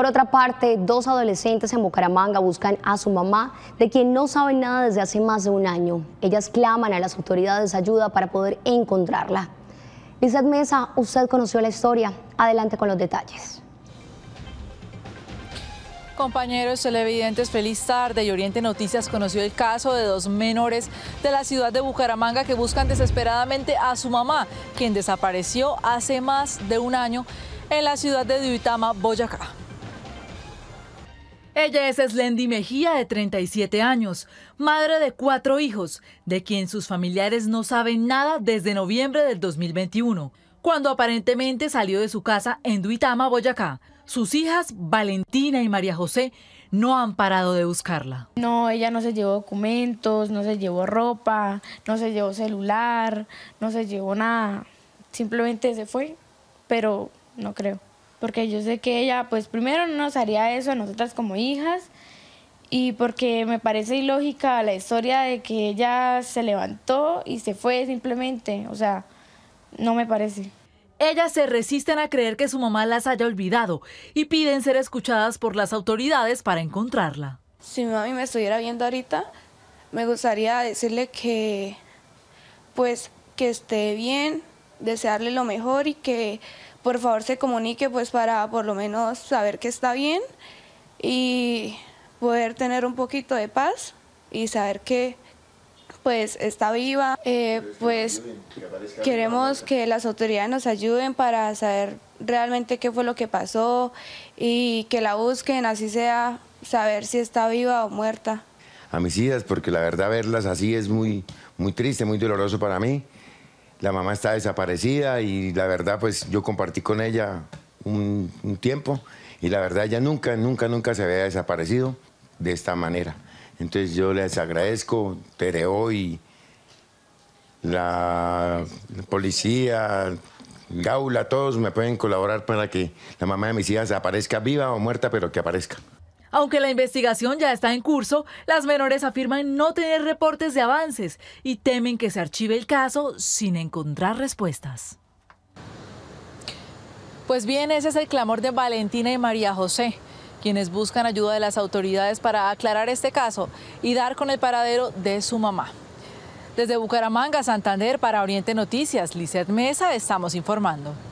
Por otra parte, dos adolescentes en Bucaramanga buscan a su mamá, de quien no saben nada desde hace más de un año. Ellas claman a las autoridades ayuda para poder encontrarla. Lizeth Mesa, usted conoció la historia. Adelante con los detalles. Compañeros televidentes, feliz tarde. Y Oriente Noticias conoció el caso de dos menores de la ciudad de Bucaramanga que buscan desesperadamente a su mamá, quien desapareció hace más de un año en la ciudad de Duitama, Boyacá. Ella es Slendy Mejía, de 37 años, madre de cuatro hijos, de quien sus familiares no saben nada desde noviembre del 2021, cuando aparentemente salió de su casa en Duitama, Boyacá. Sus hijas, Valentina y María José, no han parado de buscarla. No, ella no se llevó documentos, no se llevó ropa, no se llevó celular, no se llevó nada. Simplemente se fue, pero no creo porque yo sé que ella, pues primero no nos haría eso a nosotras como hijas, y porque me parece ilógica la historia de que ella se levantó y se fue simplemente, o sea, no me parece. Ellas se resisten a creer que su mamá las haya olvidado y piden ser escuchadas por las autoridades para encontrarla. Si mi mami me estuviera viendo ahorita, me gustaría decirle que, pues, que esté bien, desearle lo mejor y que por favor se comunique pues para por lo menos saber que está bien y poder tener un poquito de paz y saber que pues está viva, eh, pues queremos que las autoridades nos ayuden para saber realmente qué fue lo que pasó y que la busquen, así sea saber si está viva o muerta. A mis hijas, porque la verdad verlas así es muy, muy triste, muy doloroso para mí la mamá está desaparecida y la verdad, pues yo compartí con ella un, tiempo y la verdad ella nunca, nunca, nunca se había desaparecido de esta manera. Entonces yo les agradezco, Tereo y la policía, Gaula, todos me pueden colaborar para que la mamá de mis hijas aparezca viva o muerta, pero que aparezca. Aunque la investigación ya está en curso, las menores afirman no tener reportes de avances y temen que se archive el caso sin encontrar respuestas. Pues bien, ese es el clamor de Valentina y María José, quienes buscan ayuda de las autoridades para aclarar este caso y dar con el paradero de su mamá. Desde Bucaramanga, Santander, para Oriente Noticias, Lizeth Mesa, estamos informando.